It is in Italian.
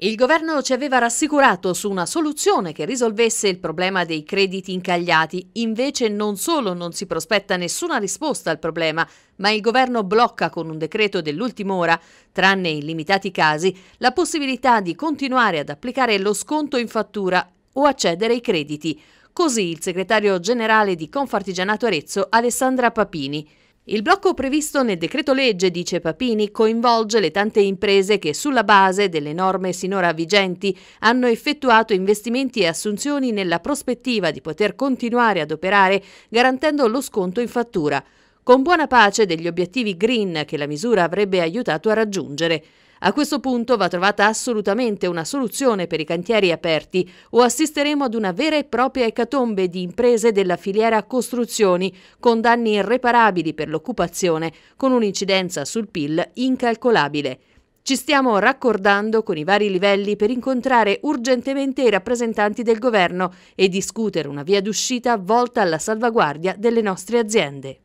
Il governo ci aveva rassicurato su una soluzione che risolvesse il problema dei crediti incagliati, invece non solo non si prospetta nessuna risposta al problema, ma il governo blocca con un decreto dell'ultima ora, tranne in limitati casi, la possibilità di continuare ad applicare lo sconto in fattura o accedere ai crediti. Così il segretario generale di Confartigianato Arezzo Alessandra Papini. Il blocco previsto nel decreto legge, dice Papini, coinvolge le tante imprese che sulla base delle norme sinora vigenti hanno effettuato investimenti e assunzioni nella prospettiva di poter continuare ad operare garantendo lo sconto in fattura con buona pace degli obiettivi green che la misura avrebbe aiutato a raggiungere. A questo punto va trovata assolutamente una soluzione per i cantieri aperti o assisteremo ad una vera e propria ecatombe di imprese della filiera costruzioni con danni irreparabili per l'occupazione, con un'incidenza sul PIL incalcolabile. Ci stiamo raccordando con i vari livelli per incontrare urgentemente i rappresentanti del governo e discutere una via d'uscita volta alla salvaguardia delle nostre aziende.